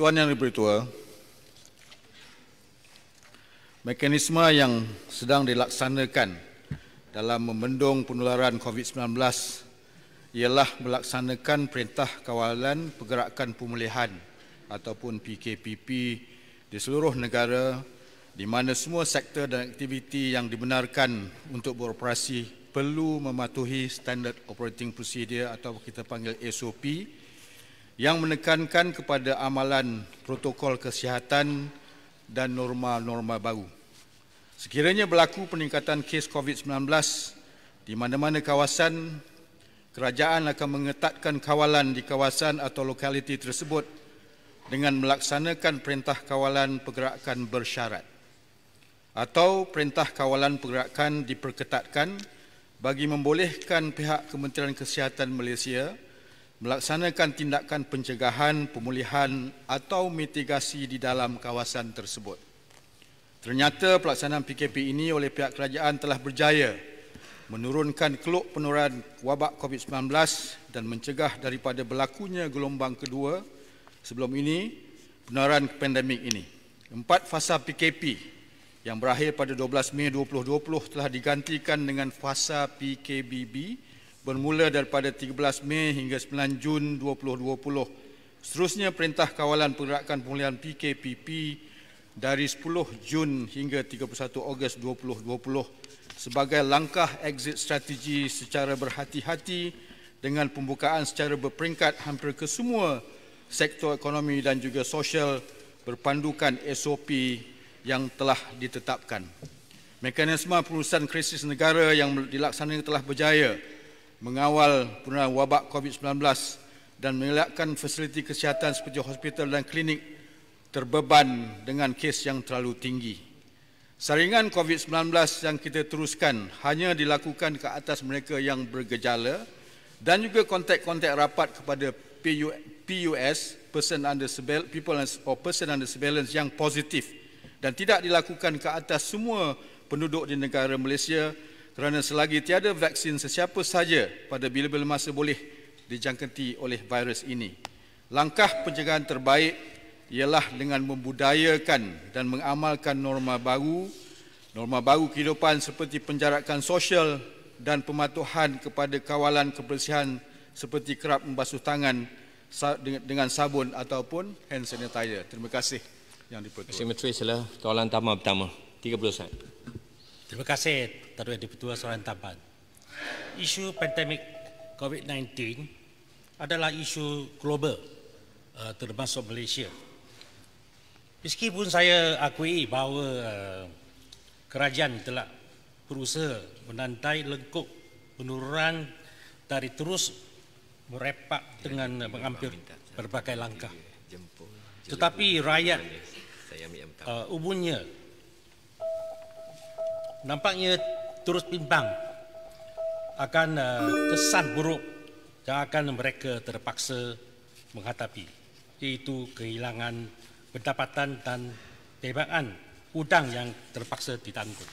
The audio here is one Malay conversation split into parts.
Tuan Yang Dipertua, mekanisme yang sedang dilaksanakan dalam membendung penularan COVID-19 ialah melaksanakan Perintah Kawalan Pergerakan Pemulihan ataupun PKPP di seluruh negara di mana semua sektor dan aktiviti yang dibenarkan untuk beroperasi perlu mematuhi Standard Operating Procedure atau kita panggil SOP yang menekankan kepada amalan protokol kesihatan dan norma-norma baru. Sekiranya berlaku peningkatan kes COVID-19 di mana-mana kawasan, kerajaan akan mengetatkan kawalan di kawasan atau lokaliti tersebut dengan melaksanakan perintah kawalan pergerakan bersyarat atau perintah kawalan pergerakan diperketatkan bagi membolehkan pihak Kementerian Kesihatan Malaysia melaksanakan tindakan pencegahan, pemulihan atau mitigasi di dalam kawasan tersebut. Ternyata pelaksanaan PKP ini oleh pihak kerajaan telah berjaya menurunkan keluk penurunan wabak COVID-19 dan mencegah daripada berlakunya gelombang kedua sebelum ini penurunan pandemik ini. Empat fasa PKP yang berakhir pada 12 Mei 2020 telah digantikan dengan fasa PKBB bermula daripada 13 Mei hingga 9 Jun 2020. Seterusnya perintah kawalan pergerakan pemulihan PKPP dari 10 Jun hingga 31 Ogos 2020 sebagai langkah exit strategi secara berhati-hati dengan pembukaan secara berperingkat hampir ke semua sektor ekonomi dan juga sosial berpandukan SOP yang telah ditetapkan. Mekanisme perusahaan krisis negara yang dilaksanakan telah berjaya mengawal penularan wabak COVID-19 dan mengelakkan fasiliti kesihatan seperti hospital dan klinik terbeban dengan kes yang terlalu tinggi. Saringan COVID-19 yang kita teruskan hanya dilakukan ke atas mereka yang bergejala dan juga kontak-kontak rapat kepada PUS person under surveillance people or person under surveillance yang positif dan tidak dilakukan ke atas semua penduduk di negara Malaysia kerana selagi tiada vaksin sesiapa sahaja pada bila-bila masa boleh dijangkiti oleh virus ini. Langkah pencegahan terbaik ialah dengan membudayakan dan mengamalkan norma baru, norma baru kehidupan seperti penjarakan sosial dan pematuhan kepada kawalan kebersihan seperti kerap membasuh tangan dengan sabun ataupun hand sanitizer. Terima kasih yang dipertuan. Terima kasih Menteri, sila kawalan tamah pertama. 30 saat. Terima kasih Tuan Yang Dipertua Soalan Tampan. Isu pandemik COVID-19 adalah isu global uh, termasuk Malaysia. Meskipun saya akui bahawa uh, kerajaan telah berusaha menantai lengkuk penurunan dari terus merepak Jadi dengan mengambil berbagai langkah. Tetapi rakyat saya uh, umumnya nampaknya terus bimbang akan eh, kesan buruk yang akan mereka terpaksa menghadapi iaitu kehilangan pendapatan dan tembakan udang yang terpaksa ditanggung.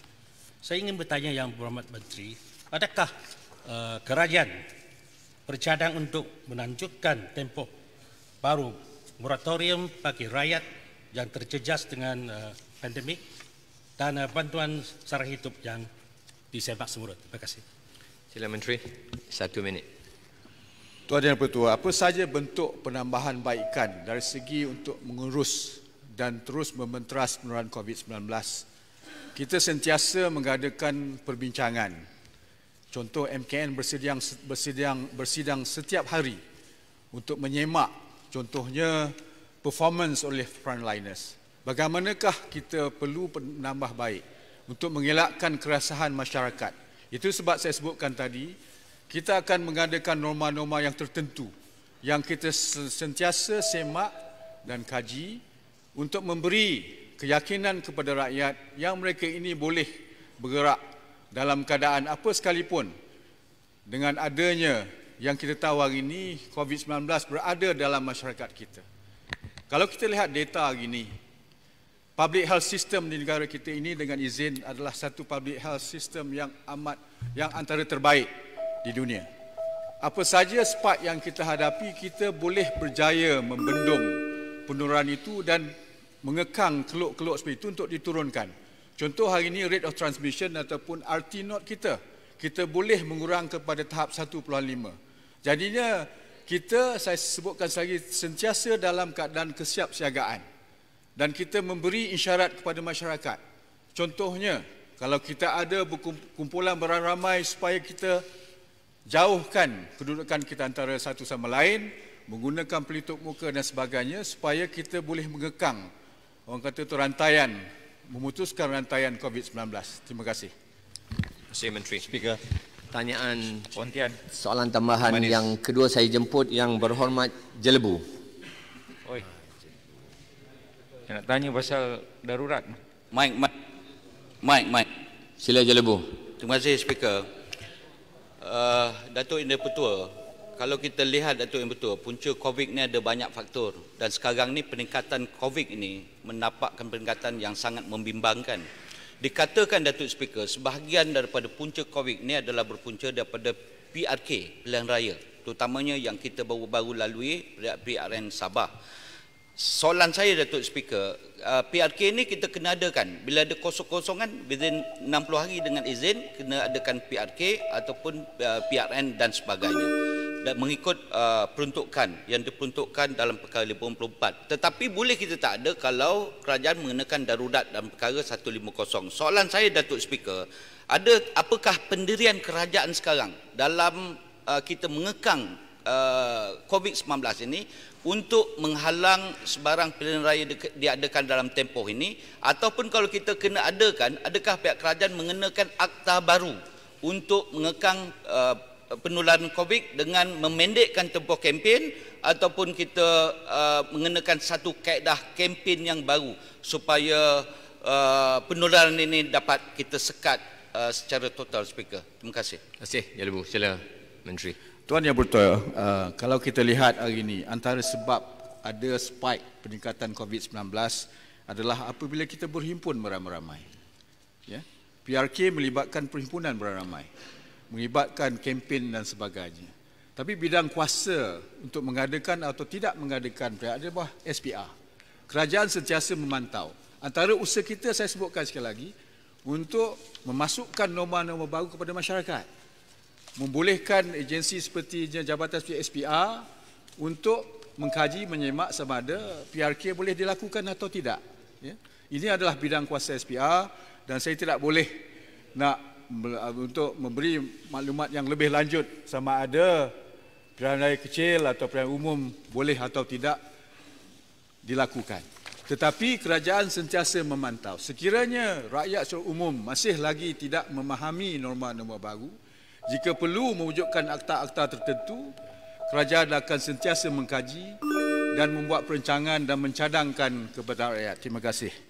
Saya ingin bertanya yang berhormat Menteri, adakah uh, kerajaan bercadang untuk menanjutkan tempoh baru moratorium bagi rakyat yang terjejas dengan uh, pandemik dan uh, bantuan secara hidup yang disebab semurut. Terima kasih. Sila Menteri, satu minit. Tuan dan Pertua, apa saja bentuk penambahan baikkan dari segi untuk mengurus dan terus mementeras penurunan COVID-19, kita sentiasa mengadakan perbincangan. Contoh MKN bersidang, bersidang, bersidang setiap hari untuk menyemak contohnya performance oleh frontliners bagaimanakah kita perlu penambah baik untuk mengelakkan kerasahan masyarakat. Itu sebab saya sebutkan tadi, kita akan mengadakan norma-norma yang tertentu yang kita sentiasa semak dan kaji untuk memberi keyakinan kepada rakyat yang mereka ini boleh bergerak dalam keadaan apa sekalipun dengan adanya yang kita tahu hari ini COVID-19 berada dalam masyarakat kita. Kalau kita lihat data hari ini, public health system di negara kita ini dengan izin adalah satu public health system yang amat yang antara terbaik di dunia. Apa saja spike yang kita hadapi, kita boleh berjaya membendung penurunan itu dan mengekang keluk-keluk seperti itu untuk diturunkan. Contoh hari ini rate of transmission ataupun RT node kita, kita boleh mengurang kepada tahap 1.5. Jadinya kita, saya sebutkan sekali, sentiasa dalam keadaan kesiapsiagaan dan kita memberi isyarat kepada masyarakat. Contohnya, kalau kita ada kumpulan beramai-ramai supaya kita jauhkan kedudukan kita antara satu sama lain, menggunakan pelitup muka dan sebagainya supaya kita boleh mengekang orang kata itu rantaian, memutuskan rantaian COVID-19. Terima kasih. Terima kasih, Menteri. Speaker. Tanyaan soalan tambahan Manis. yang kedua saya jemput yang berhormat Jelebu. Saya nak tanya pasal darurat. Mike, Mike. Mike, Mike. Sila Jelebu. Terima kasih speaker. Uh, Datuk Indah Petua, kalau kita lihat Datuk Indah Petua, punca COVID ni ada banyak faktor dan sekarang ni peningkatan COVID ini mendapatkan peningkatan yang sangat membimbangkan. Dikatakan Datuk Speaker, sebahagian daripada punca COVID ni adalah berpunca daripada PRK, Pilihan Raya. Terutamanya yang kita baru-baru lalui, PRN Sabah soalan saya Datuk Speaker uh, PRK ni kita kena adakan bila ada kosong-kosongan within 60 hari dengan izin kena adakan PRK ataupun uh, PRN dan sebagainya dan mengikut uh, peruntukan yang diperuntukkan dalam perkara 54 tetapi boleh kita tak ada kalau kerajaan mengenakan darurat dalam perkara 150 soalan saya Datuk Speaker ada apakah pendirian kerajaan sekarang dalam uh, kita mengekang uh, COVID-19 ini untuk menghalang sebarang pilihan raya diadakan dalam tempoh ini ataupun kalau kita kena adakan adakah pihak kerajaan mengenakan akta baru untuk mengekang uh, penularan covid dengan memendekkan tempoh kempen ataupun kita uh, mengenakan satu kaedah kempen yang baru supaya uh, penularan ini dapat kita sekat uh, secara total speaker terima kasih terima kasih ya ibu sila menteri Tuan Yang Berita, uh, kalau kita lihat hari ini antara sebab ada spike peningkatan COVID-19 adalah apabila kita berhimpun beramai-ramai. Ya? PRK melibatkan perhimpunan beramai melibatkan kempen dan sebagainya. Tapi bidang kuasa untuk mengadakan atau tidak mengadakan ada bawah SPR. Kerajaan sentiasa memantau. Antara usaha kita saya sebutkan sekali lagi untuk memasukkan norma-norma baru kepada masyarakat membolehkan agensi seperti Jabatan SPR untuk mengkaji, menyemak sama ada PRK boleh dilakukan atau tidak. Ya. Ini adalah bidang kuasa SPR dan saya tidak boleh nak uh, untuk memberi maklumat yang lebih lanjut sama ada pilihan raya kecil atau pilihan umum boleh atau tidak dilakukan. Tetapi kerajaan sentiasa memantau. Sekiranya rakyat secara umum masih lagi tidak memahami norma-norma baru, jika perlu mewujudkan akta-akta tertentu, kerajaan akan sentiasa mengkaji dan membuat perancangan dan mencadangkan kepada rakyat. Terima kasih.